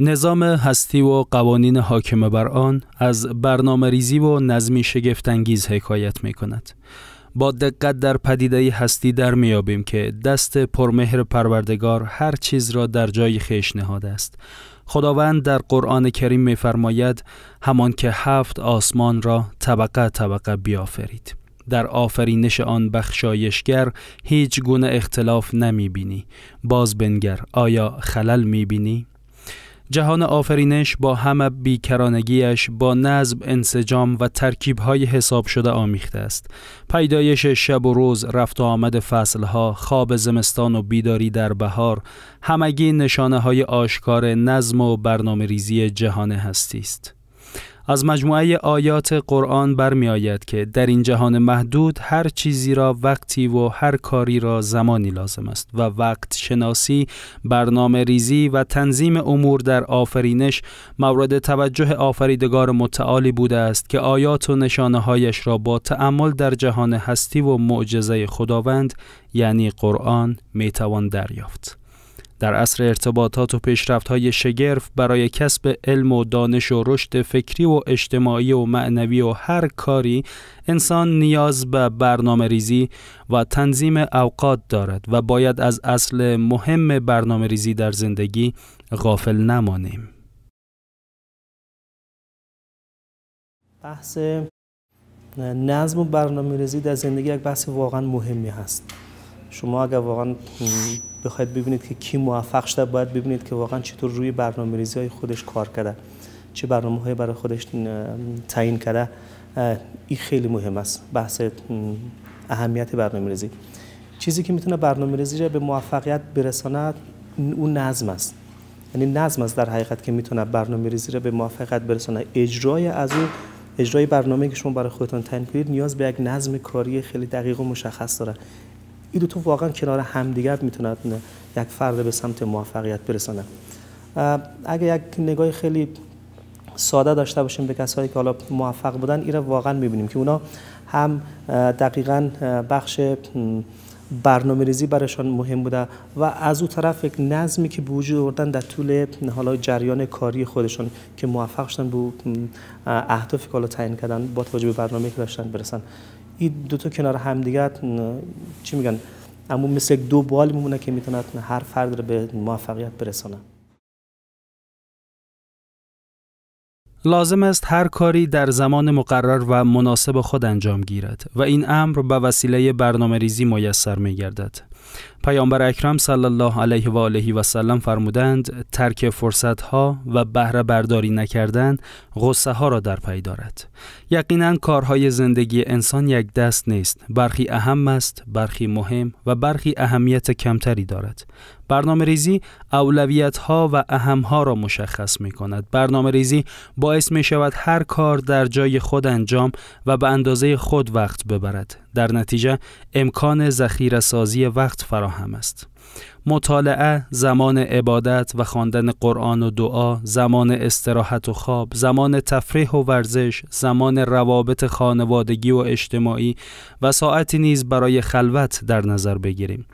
نظام هستی و قوانین حاکم بر آن از برنامه ریزی و نظمی شگفتانگیز حکایت می کند. با دقت در پدیده هستی در میابیم که دست پرمهر پروردگار هر چیز را در جای خیش نهاده است. خداوند در قرآن کریم میفرماید همان که هفت آسمان را طبقه طبقه بیافرید. در آفرینش آن بخشایشگر هیچ گونه اختلاف نمی بینی. باز بنگر آیا خلل می بینی؟ جهان آفرینش با همه بیکرانگیش با نظم انسجام و ترکیب حساب شده آمیخته است. پیدایش شب و روز، رفت و آمد فصلها، خواب زمستان و بیداری در بهار، همگی نشانه های آشکار نظم و برنامه ریزی جهان هستی است. از مجموعه آیات قرآن برمی آید که در این جهان محدود هر چیزی را وقتی و هر کاری را زمانی لازم است و وقت شناسی، برنامه ریزی و تنظیم امور در آفرینش مورد توجه آفریدگار متعالی بوده است که آیات و نشانه هایش را با تعمل در جهان هستی و معجزه خداوند یعنی قرآن می توان دریافت. در عصر ارتباطات و های شگرف برای کسب علم و دانش و رشد فکری و اجتماعی و معنوی و هر کاری انسان نیاز به برنامه ریزی و تنظیم اوقات دارد و باید از اصل مهم برنامه ریزی در زندگی غافل نمانیم. بحث نظم و برنامه ریزی در زندگی یک بحث واقعا مهمی هست. شما اگر واقعا بخواید ببینید که کی موفق شده باید ببینید که واقعا چطور روی برنامه ریزی های خودش کار کرده چه برنامه های برای خودش تعیین کرده این خیلی مهم است بحث اهمیت برنامه ریزی چیزی که میتونه برنامه ریزی را به موفقیت برساند اون نظم است یعنی نظم است در حقیقت که میتونه برنامه ریزی را به موفقیت برساند، اجرای از اون اجرای برنامه که شما برای خودتان تعیین نیاز به یک نظم کاری خیلی دقیق و مشخص داره این دو تو واقعا کنار همدیگر میتونن یک فرد به سمت موفقیت برسانه اگه یک نگاه خیلی ساده داشته باشیم به کسایی که حالا موفق بودن این را واقعا میبینیم که اونا هم دقیقا بخش برنامه ریزی برایشان مهم بوده و از او طرف یک نظمی که به وجود آوردن در طول حالا جریان کاری خودشان که موفق شدن به اهداف کالا حالا تعیین کردن با توجه به برنامه که داشتن برسن این تا کنار همدیگه چی میگن اما مثل دو بال میمونه که میتونه هر فرد رو به موفقیت برسانه لازم است هر کاری در زمان مقرر و مناسب خود انجام گیرد و این امر به وسیله برنامه ریزی میسر می پیامبر اکرم صلی الله علیه و آله و سلم فرمودند ترک فرصت ها و بهره برداری نکردن غصه ها را در پی دارد یقینا کارهای زندگی انسان یک دست نیست برخی اهم است برخی مهم و برخی اهمیت کمتری دارد برنامه ریزی اولویت ها و اهم ها را مشخص می کند. برنامه ریزی باعث می شود هر کار در جای خود انجام و به اندازه خود وقت ببرد. در نتیجه امکان ذخیره سازی وقت فراهم است. مطالعه زمان عبادت و خواندن قرآن و دعا زمان استراحت و خواب زمان تفریح و ورزش زمان روابط خانوادگی و اجتماعی و ساعتی نیز برای خلوت در نظر بگیریم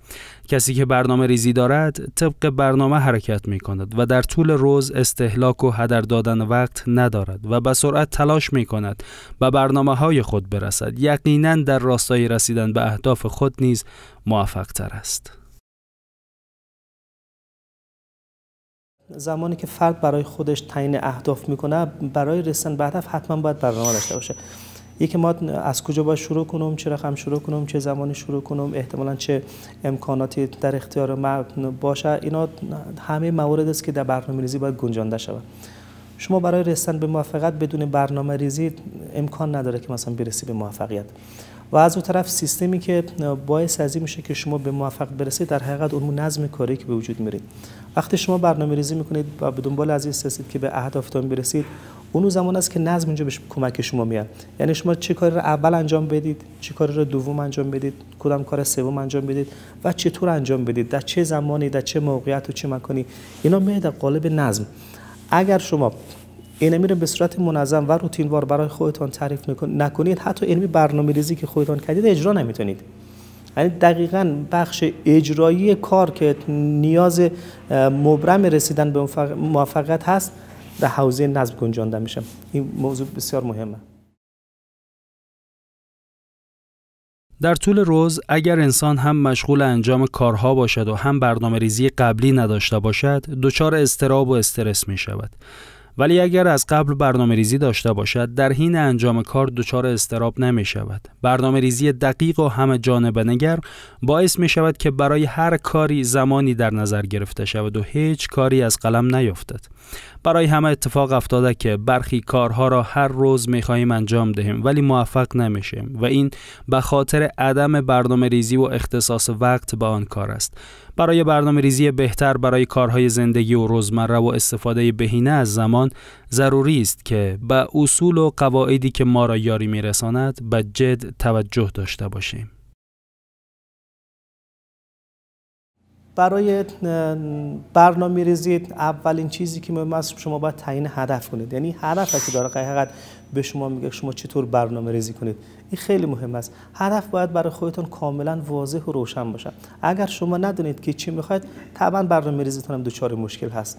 کسی که برنامه ریزی دارد طبق برنامه حرکت می کند و در طول روز استهلاک و هدر دادن وقت ندارد و به سرعت تلاش می کند و برنامه های خود برسد یقینا در راستای رسیدن به اهداف خود نیز موفق تر است. زمانی که فرد برای خودش تعیین اهداف میکنه برای رسیدن به هدف حتما باید برنامه داشته باشه یکی ما از کجا باید شروع کنم چه رقم شروع کنم چه زمانی شروع کنم احتمالا چه امکاناتی در اختیار ما باشه اینا همه موارد است که در برنامه ریزی باید گنجانده شود شما برای رسیدن به موفقیت بدون برنامه ریزی امکان نداره که مثلا برسی به موفقیت و از اون طرف سیستمی که باعث از میشه که شما به موفق برسید در حقیقت اون نظم کاری که به وجود میرید وقتی شما برنامه ریزی میکنید و به دنبال از این هستید که به اهدافتان برسید اونو زمان است که نظم اینجا به کمک شما میاد یعنی شما چه کاری رو اول انجام بدید چه کاری رو دوم انجام بدید کدام کار سوم انجام بدید و چطور انجام بدید در چه زمانی در چه موقعیت و چه مکانی اینا میاد در قالب نظم اگر شما این رو به صورت منظم و روتینوار برای خودتان تعریف نکنید حتی علمی برنامه ریزی که خودتان کردید اجرا نمیتونید یعنی دقیقا بخش اجرایی کار که نیاز مبرم رسیدن به موفقیت هست در حوزه نظم گنجانده میشه این موضوع بسیار مهمه در طول روز اگر انسان هم مشغول انجام کارها باشد و هم برنامه ریزی قبلی نداشته باشد دچار استراب و استرس می شود ولی اگر از قبل برنامه ریزی داشته باشد در حین انجام کار دچار استراب نمی شود برنامه ریزی دقیق و همه جانبه نگر باعث می شود که برای هر کاری زمانی در نظر گرفته شود و هیچ کاری از قلم نیفتد برای همه اتفاق افتاده که برخی کارها را هر روز می خواهیم انجام دهیم ولی موفق نمیشیم و این به خاطر عدم برنامه ریزی و اختصاص وقت به آن کار است برای برنامه ریزی بهتر برای کارهای زندگی و روزمره و استفاده بهینه از زمان ضروری است که به اصول و قواعدی که ما را یاری میرساند به جد توجه داشته باشیم. برای برنامه ریزی اولین چیزی که مهم است شما باید تعیین هدف کنید یعنی هدف که داره حقیقت به شما میگه شما چطور برنامه ریزی کنید این خیلی مهم است هدف باید برای خودتون کاملا واضح و روشن باشه اگر شما ندونید که چی میخواید طبعا برنامه‌ریزیتون هم دوچار مشکل هست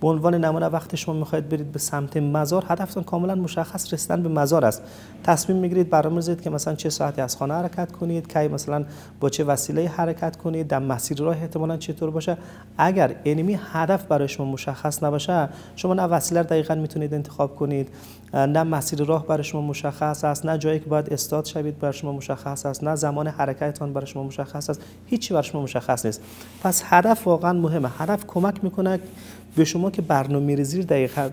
به عنوان نمونه وقتی شما میخواید برید به سمت مزار هدفتون کاملا مشخص رسیدن به مزار است تصمیم میگیرید برنامه‌ریزید که مثلا چه ساعتی از خانه حرکت کنید کی مثلا با چه وسیله حرکت کنید در مسیر راه احتمالا چطور باشه اگر انمی هدف برای شما مشخص نباشه شما نه وسیله دقیقا میتونید انتخاب کنید نه مسیر راه برای شما مشخص است نه جایی که باید استاد شوید برای شما مشخص است نه زمان حرکتتان برای شما مشخص است هیچی برای شما مشخص نیست پس هدف واقعا مهمه هدف کمک میکنه به شما که برنامه ریزی دقیق,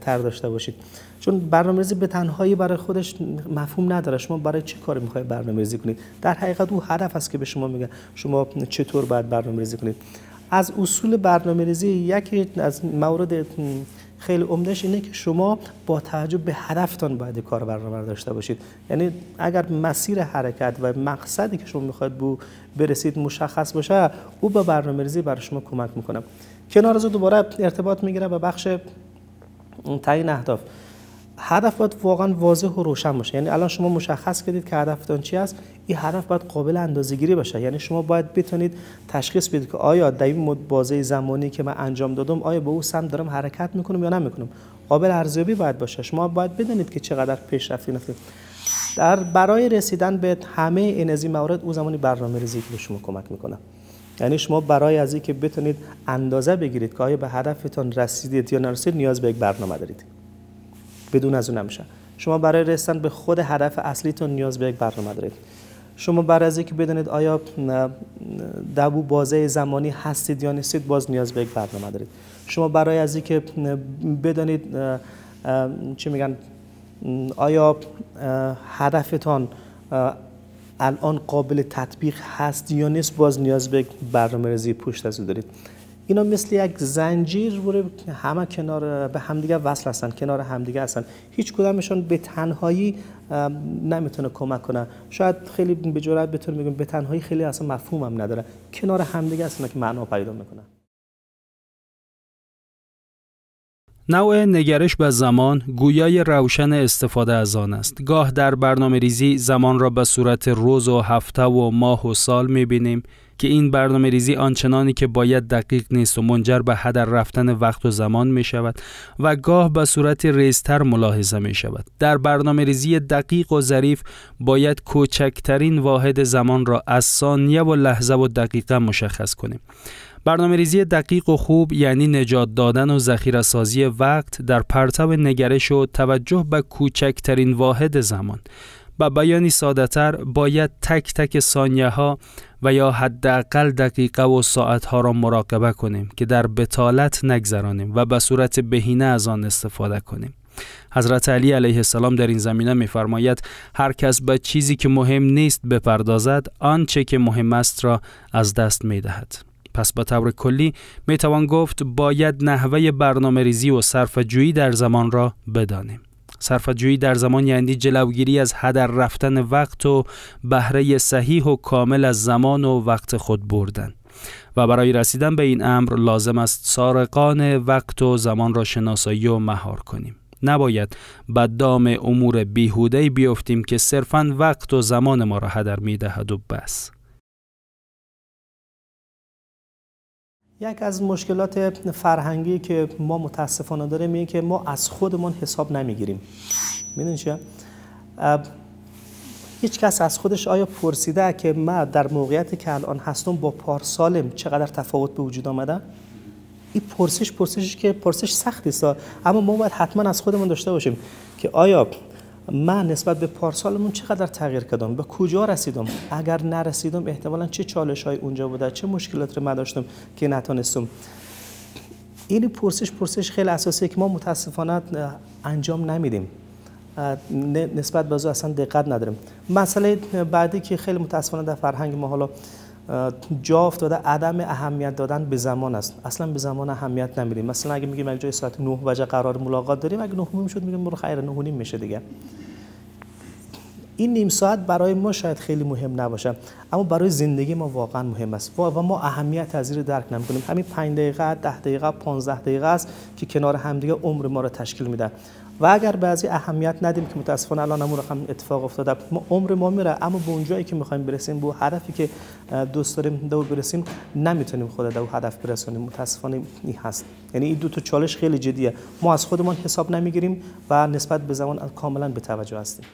تر داشته باشید چون برنامه ریزی به تنهایی برای خودش مفهوم نداره شما برای چه کاری میخواید برنامه ریزی کنید در حقیقت او هدف است که به شما میگن شما چطور باید برنامه ریزی کنید از اصول برنامه ریزی یکی از مورد خیلی عمدهش اینه که شما با توجه به هدفتان باید کار برنامه داشته باشید یعنی اگر مسیر حرکت و مقصدی که شما میخواید به برسید مشخص باشه او با برنامه ریزی برای شما کمک میکنه کنار از دوباره ارتباط میگیره به بخش تعیین اهداف هدف باید واقعا واضح و روشن باشه یعنی الان شما مشخص کردید که هدفتان چی است این هدف باید قابل اندازه‌گیری باشه یعنی شما باید بتونید تشخیص بدید که آیا در این بازه زمانی که من انجام دادم آیا به اون سمت دارم حرکت میکنم یا نمیکنم قابل ارزیابی باید باشه شما باید بدانید که چقدر پیشرفتی در برای رسیدن به همه این از این موارد او زمانی برنامه‌ریزی که به شما کمک میکنه یعنی شما برای از اینکه بتونید اندازه بگیرید که آیا به هدفتان رسیدید یا نرسید نیاز به یک برنامه دارید بدون از اون نمیشه شما برای رسیدن به خود هدف اصلیتون نیاز به یک برنامه دارید شما برای از اینکه بدانید آیا دبو بازه زمانی هستید یا نیستید باز نیاز به یک برنامه دارید شما برای از اینکه بدانید چی میگن آیا هدفتان الان قابل تطبیق هست یا نیست باز نیاز به برنامه ریزی پشت از دارید اینا مثل یک زنجیر که همه کنار به همدیگه وصل هستن کنار همدیگه هستن هیچ کدامشون به تنهایی نمیتونه کمک کنه شاید خیلی به جرات بتونیم به تنهایی خیلی اصلا مفهوم هم نداره کنار همدیگه هستن که معنا پیدا میکنن نوع نگرش به زمان گویای روشن استفاده از آن است. گاه در برنامه ریزی زمان را به صورت روز و هفته و ماه و سال می بینیم که این برنامه ریزی آنچنانی که باید دقیق نیست و منجر به هدر رفتن وقت و زمان می شود و گاه به صورت ریزتر ملاحظه می شود. در برنامه ریزی دقیق و ظریف باید کوچکترین واحد زمان را از ثانیه و لحظه و دقیقه مشخص کنیم. برنامه ریزی دقیق و خوب یعنی نجات دادن و ذخیره سازی وقت در پرتاب نگرش و توجه به کوچکترین واحد زمان و بیانی سادهتر باید تک تک سانیه ها و یا حداقل دقیقه و ساعت ها را مراقبه کنیم که در بتالت نگذرانیم و به صورت بهینه از آن استفاده کنیم حضرت علی علیه السلام در این زمینه میفرماید هر کس به چیزی که مهم نیست بپردازد آنچه که مهم است را از دست می دهد. پس به طور کلی می توان گفت باید نحوه برنامه ریزی و جویی در زمان را بدانیم. جویی در زمان یعنی جلوگیری از هدر رفتن وقت و بهره صحیح و کامل از زمان و وقت خود بردن. و برای رسیدن به این امر لازم است سارقان وقت و زمان را شناسایی و مهار کنیم. نباید به دام امور بیهوده بیفتیم که صرفا وقت و زمان ما را هدر می دهد و بس. یک از مشکلات فرهنگی که ما متاسفانه داریم اینه که ما از خودمان حساب نمیگیریم میدونی چه هیچ کس از خودش آیا پرسیده که ما در موقعیتی که الان هستم با سالم چقدر تفاوت به وجود آمده این پرسش پرسشی که پرسش سختی است اما ما باید حتما از خودمان داشته باشیم که آیا من نسبت به پارسالمون چقدر تغییر کردم به کجا رسیدم اگر نرسیدم احتمالا چه چالش های اونجا بوده چه مشکلات رو من داشتم که نتونستم این پرسش پرسش خیلی اساسی که ما متاسفانه انجام نمیدیم نسبت به اصلا دقت نداریم مسئله بعدی که خیلی متاسفانه در فرهنگ ما حالا جا افتاده عدم اهمیت دادن به زمان است اصلا به زمان اهمیت نمیدیم مثلا اگه میگیم اگه جای ساعت 9 وجه قرار ملاقات داریم اگه 9 نیم شد میگیم برو خیر 9 نیم میشه دیگه این نیم ساعت برای ما شاید خیلی مهم نباشه اما برای زندگی ما واقعا مهم است و ما اهمیت از رو درک نمیکنیم همین 5 دقیقه 10 دقیقه 15 دقیقه است که کنار همدیگه عمر ما رو تشکیل میده. و اگر بعضی اهمیت ندیم که متاسفانه الان هم رقم اتفاق افتاده ما عمر ما میره اما به اونجایی که میخوایم برسیم به هدفی که دوست داریم دو برسیم نمیتونیم خود دو هدف برسونیم متاسفانه این هست یعنی این دو تا چالش خیلی جدیه ما از خودمان حساب نمیگیریم و نسبت به زمان کاملا به توجه هستیم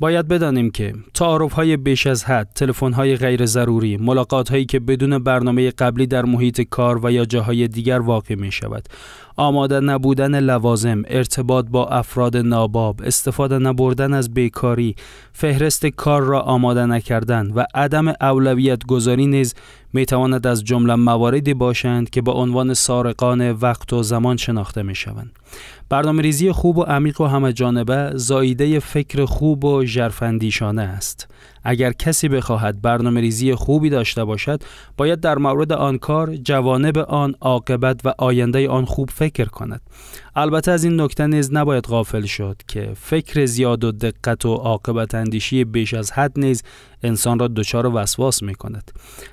باید بدانیم که تعارف های بیش از حد، تلفن های غیر ضروری، ملاقات هایی که بدون برنامه قبلی در محیط کار و یا جاهای دیگر واقع می شود، آماده نبودن لوازم، ارتباط با افراد ناباب، استفاده نبردن از بیکاری، فهرست کار را آماده نکردن و عدم اولویت گذاری نیز می تواند از جمله مواردی باشند که با عنوان سارقان وقت و زمان شناخته می شوند. برنامه ریزی خوب و عمیق و همه جانبه زاییده فکر خوب و جرفندیشانه است. اگر کسی بخواهد برنامه ریزی خوبی داشته باشد باید در مورد آن کار جوانب آن عاقبت و آینده آن خوب فکر کند البته از این نکته نیز نباید غافل شد که فکر زیاد و دقت و عاقبت اندیشی بیش از حد نیز انسان را دچار وسواس می کند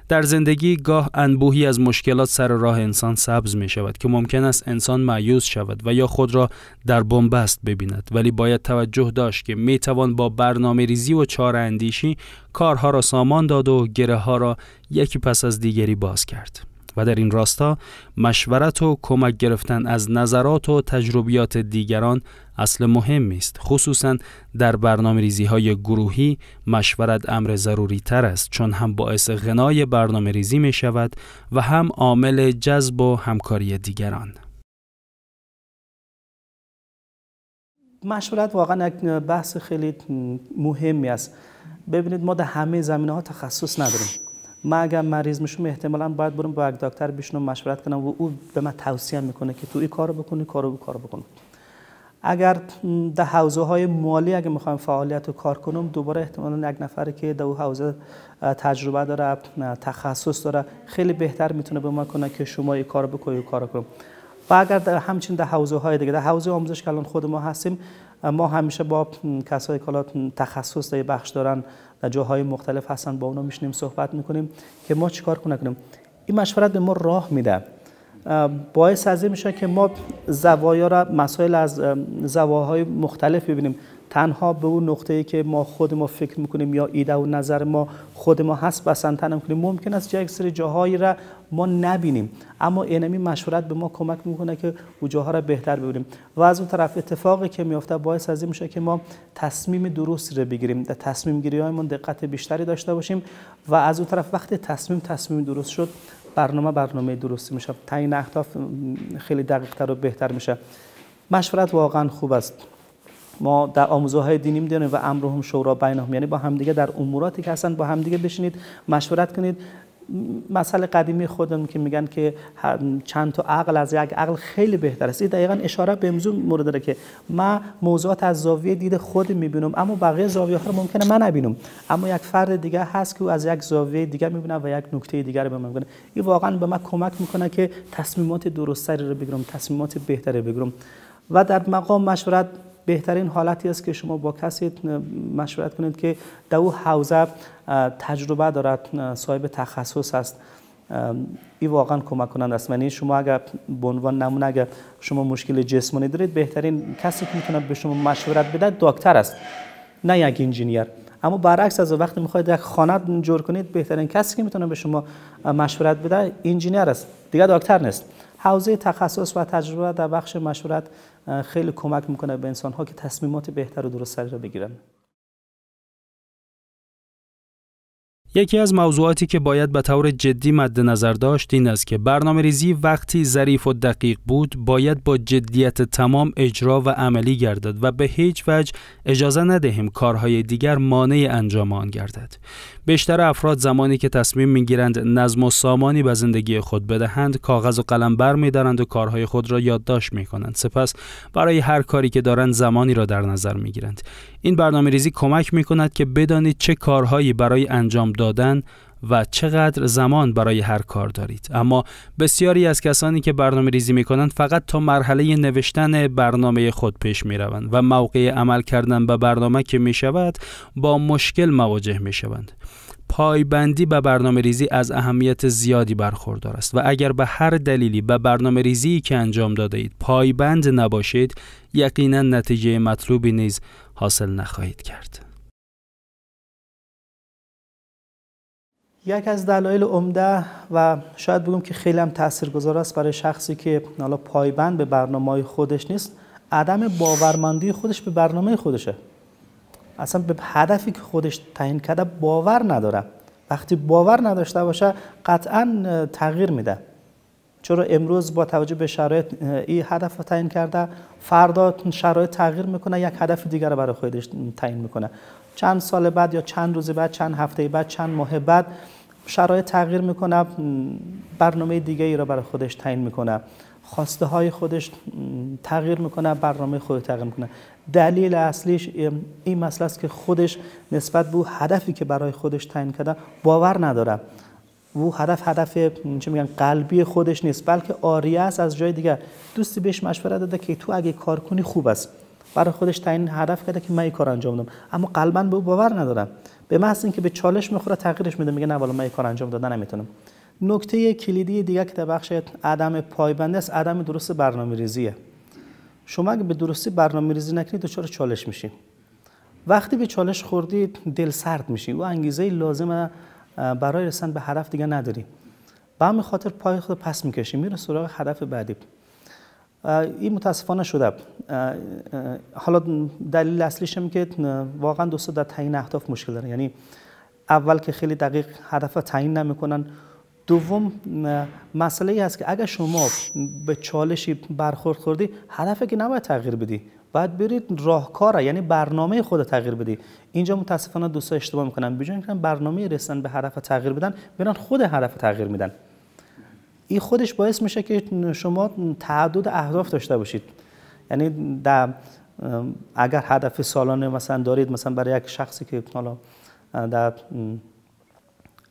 در زندگی گاه انبوهی از مشکلات سر راه انسان سبز می شود که ممکن است انسان معیوز شود و یا خود را در بنبست ببیند ولی باید توجه داشت که می توان با برنامه ریزی و چاره اندیشی کارها را سامان داد و گره ها را یکی پس از دیگری باز کرد و در این راستا مشورت و کمک گرفتن از نظرات و تجربیات دیگران اصل مهم است خصوصا در برنامه ریزی های گروهی مشورت امر ضروری تر است چون هم باعث غنای برنامه ریزی می شود و هم عامل جذب و همکاری دیگران مشورت واقعا بحث خیلی مهمی است ببینید ما در همه زمینه ها تخصص نداریم ما اگر مریض میشم احتمالا باید برم با یک دکتر بشینم مشورت کنم و او به من توصیه میکنه که تو این کارو بکنی کارو کارو بکن اگر در حوزه های مالی اگه میخوایم فعالیت و کار کنم دوباره احتمالا یک نفر که در حوزه تجربه داره تخصص داره خیلی بهتر میتونه به ما کنه که شما این کار بکنی کار کنم و اگر در همچنین در دیگه در حوزه آموزش که الان خود ما هستیم ما همیشه با کسایی که تخصص در بخش دارن در جاهای مختلف هستن با اونا میشنیم صحبت میکنیم که ما چیکار کار کنیم این مشورت به ما راه میده باعث از میشه که ما زوایا را مسائل از زواهای مختلف ببینیم تنها به اون ای که ما خود ما فکر میکنیم یا ایده و نظر ما خود ما هست تنم کنیم ممکن است یک سری جاهایی را ما نبینیم اما اینمی مشورت به ما کمک میکنه که او جاها را بهتر ببینیم و از اون طرف اتفاقی که میافته باعث از این میشه که ما تصمیم درست را بگیریم در تصمیم گیری دقت بیشتری داشته باشیم و از اون طرف وقت تصمیم تصمیم درست شد برنامه برنامه درستی میشه تعیین اهداف خیلی دقیقتر و بهتر میشه مشورت واقعا خوب است ما در آموزه‌های دینی می‌دونیم و امرهم شورا بینهم یعنی با همدیگه در اموراتی که هستن با همدیگه بشینید مشورت کنید مسئله قدیمی خودم که میگن که چند تا عقل از یک عقل خیلی بهتر است این دقیقا اشاره به موضوع مورد داره که من موضوعات از زاویه دید خود میبینم اما بقیه زاویه ها رو ممکنه من نبینم اما یک فرد دیگه هست که او از یک زاویه دیگه میبینه و یک نکته دیگر رو به من میگه این واقعا به من کمک میکنه که تصمیمات درستری رو بگیرم تصمیمات بهتری بگیرم و در مقام مشورت بهترین حالتی است که شما با کسی مشورت کنید که در او حوزه تجربه دارد صاحب تخصص است این واقعا کمک کنند است یعنی شما اگر به عنوان نمونه اگر شما مشکل جسمانی دارید بهترین کسی که میتونه به شما مشورت بده دکتر است نه یک انجینیر اما برعکس از وقتی میخواید یک خانه جور کنید بهترین کسی که میتونه به شما مشورت بده انجینیر است دیگه دکتر نیست حوزه تخصص و تجربه در بخش مشورت خیلی کمک میکنه به انسان ها که تصمیمات بهتر و درستری را بگیرن یکی از موضوعاتی که باید به طور جدی مد نظر داشت این است که برنامه ریزی وقتی ظریف و دقیق بود باید با جدیت تمام اجرا و عملی گردد و به هیچ وجه اجازه ندهیم کارهای دیگر مانع انجام آن گردد بیشتر افراد زمانی که تصمیم میگیرند نظم و سامانی به زندگی خود بدهند کاغذ و قلم بر دارند و کارهای خود را یادداشت کنند. سپس برای هر کاری که دارند زمانی را در نظر گیرند. این برنامه ریزی کمک کند که بدانید چه کارهایی برای انجام دادن و چقدر زمان برای هر کار دارید اما بسیاری از کسانی که برنامه ریزی می کنند فقط تا مرحله نوشتن برنامه خود پیش می روند و موقع عمل کردن به برنامه که می شود با مشکل مواجه می شوند پایبندی به برنامه ریزی از اهمیت زیادی برخوردار است و اگر به هر دلیلی به برنامه ریزی که انجام داده اید پایبند نباشید یقینا نتیجه مطلوبی نیز حاصل نخواهید کرد. یک از دلایل عمده و شاید بگم که خیلی هم تاثیرگذار است برای شخصی که حالا پایبند به برنامه خودش نیست عدم باورمندی خودش به برنامه خودشه اصلا به هدفی که خودش تعیین کرده باور نداره وقتی باور نداشته باشه قطعا تغییر میده چرا امروز با توجه به شرایط این هدف رو تعیین کرده فردا شرایط تغییر میکنه یک هدف دیگر رو برای خودش تعیین میکنه چند سال بعد یا چند روز بعد چند هفته بعد چند ماه بعد شرایط تغییر میکنه برنامه دیگه ای را برای خودش تعیین میکنه خواسته های خودش تغییر میکنه برنامه خود تغییر میکنه دلیل اصلیش این مسئله است که خودش نسبت به هدفی که برای خودش تعیین کرده باور نداره او هدف هدف چه میگن قلبی خودش نیست بلکه آریه است از جای دیگر دوستی بهش مشوره داده که تو اگه کار کنی خوب است برای خودش تعیین هدف کرده که من این کار انجام دادم اما قلبا به او باور ندارم به محض اینکه به چالش میخوره تغییرش میده میگه نه والا من این کار انجام دادن نمیتونم نکته کلیدی دیگه که در بخش عدم پایبندی است عدم درست برنامه ریزیه شما اگه به درستی برنامه ریزی نکنید دچار چالش میشید وقتی به چالش خوردید دل سرد میشید و انگیزه لازم برای رسن به هدف دیگه نداری. به همین خاطر پای خود پس میکشیم میره سراغ هدف بعدی این متاسفانه شده حالا دلیل اصلیش هم که واقعا دوستا در تعیین اهداف مشکل دارن یعنی اول که خیلی دقیق هدف تعیین نمیکنن دوم مسئله ای هست که اگر شما به چالشی برخورد کردی، هدف که نباید تغییر بدی بعد برید راهکاره یعنی برنامه خود تغییر بدی اینجا متاسفانه دوستا اشتباه میکنن بجون اینکه برنامه رسن به هدف تغییر بدن برن خود هدف تغییر میدن این خودش باعث میشه که شما تعدد اهداف داشته باشید یعنی در اگر هدف سالانه مثلا دارید مثلا برای یک شخصی که حالا در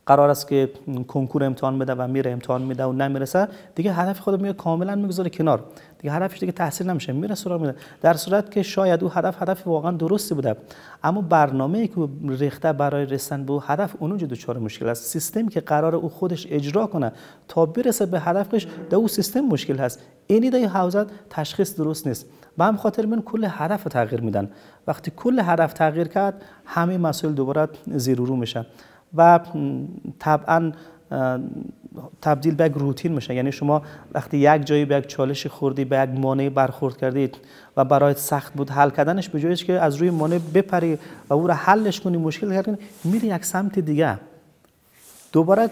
قرار است که کنکور امتحان بده و میره امتحان میده و نمیرسه دیگه هدف خود میگه کاملا میگذاره کنار دیگه هدفش دیگه تحصیل نمیشه میره سراغ میره در صورت که شاید او هدف هدف واقعا درستی بوده اما برنامه ای که ریخته برای رسن به هدف اونجا چاره مشکل است سیستم که قرار او خودش اجرا کنه تا برسه به هدفش در او سیستم مشکل هست اینی در حوزه تشخیص درست نیست به هم خاطر من کل هدف تغییر میدن وقتی کل هدف تغییر کرد همه مسئول دوباره زیر رو میشه و طبعا تبدیل به یک روتین میشه یعنی شما وقتی یک جایی به یک چالشی خوردی به یک مانع برخورد کردید و برایت سخت بود حل کردنش به جایش که از روی مانع بپری و او را حلش کنی مشکل کردن میری یک سمت دیگه دوباره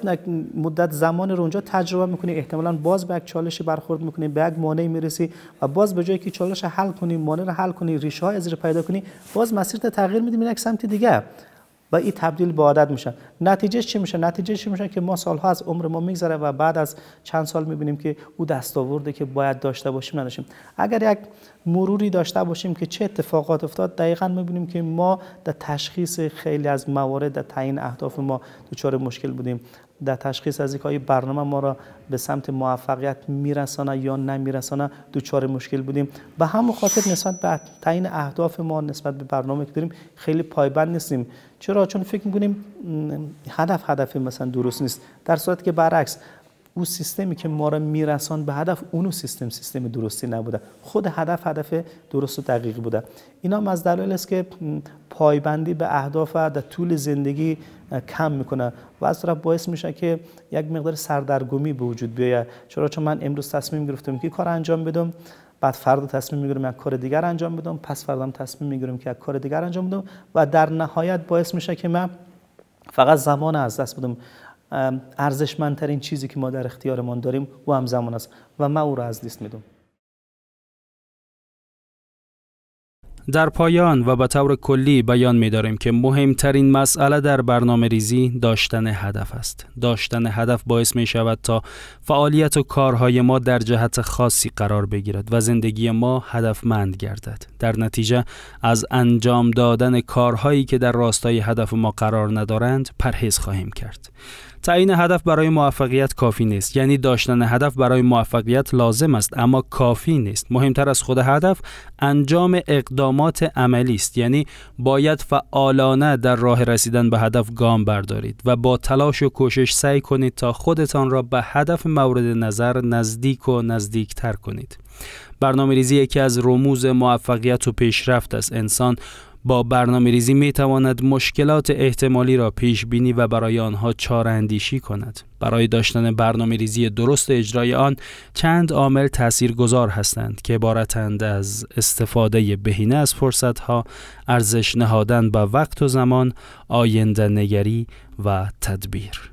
مدت زمان رو اونجا تجربه میکنی احتمالا باز به یک چالش برخورد میکنی به یک مانعی میرسی و باز به جایی که چالش حل کنی مانع رو حل کنی ریشه ها از پیدا کنی باز مسیرت تغییر میدی یک سمت دیگه و این تبدیل به عادت میشن نتیجه چی میشه نتیجه چی میشه که ما سالها از عمر ما میگذره و بعد از چند سال میبینیم که او دستاورده که باید داشته باشیم نداشیم. اگر یک مروری داشته باشیم که چه اتفاقات افتاد دقیقا میبینیم که ما در تشخیص خیلی از موارد در تعیین اهداف ما دچار مشکل بودیم در تشخیص از اینکه برنامه ما را به سمت موفقیت میرسانه یا نمیرسانه دوچار مشکل بودیم به همون خاطر نسبت به تعیین اهداف ما نسبت به برنامه که داریم خیلی پایبند نیستیم چرا چون فکر میکنیم هدف هدف مثلا درست نیست در صورتی که برعکس او سیستمی که ما را میرسان به هدف اونو سیستم سیستم درستی نبوده خود هدف هدف درست و دقیق بوده اینا هم از دلایل است که پایبندی به اهداف در طول زندگی کم میکنه و از طرف باعث میشه که یک مقدار سردرگمی به وجود بیاید چرا چون من امروز تصمیم گرفتم که کار انجام بدم بعد فردا تصمیم میگیرم یک کار دیگر انجام بدم پس فردا تصمیم میگیرم که یک کار دیگر انجام بدم و در نهایت باعث میشه که من فقط زمان از دست بدم ارزشمندترین چیزی که ما در اختیارمان داریم او همزمان است و ما او را از دست میدم در پایان و به طور کلی بیان می که مهمترین مسئله در برنامه ریزی داشتن هدف است. داشتن هدف باعث می شود تا فعالیت و کارهای ما در جهت خاصی قرار بگیرد و زندگی ما هدفمند گردد. در نتیجه از انجام دادن کارهایی که در راستای هدف ما قرار ندارند پرهیز خواهیم کرد. تعیین هدف برای موفقیت کافی نیست یعنی داشتن هدف برای موفقیت لازم است اما کافی نیست مهمتر از خود هدف انجام اقدامات عملی است یعنی باید فعالانه در راه رسیدن به هدف گام بردارید و با تلاش و کوشش سعی کنید تا خودتان را به هدف مورد نظر نزدیک و نزدیکتر کنید برنامه ریزی یکی از رموز موفقیت و پیشرفت است انسان با برنامه ریزی می تواند مشکلات احتمالی را پیش بینی و برای آنها چاره اندیشی کند. برای داشتن برنامه ریزی درست اجرای آن چند عامل گذار هستند که عبارتند از استفاده بهینه از فرصت ها، ارزش نهادن به وقت و زمان، آینده نگری و تدبیر.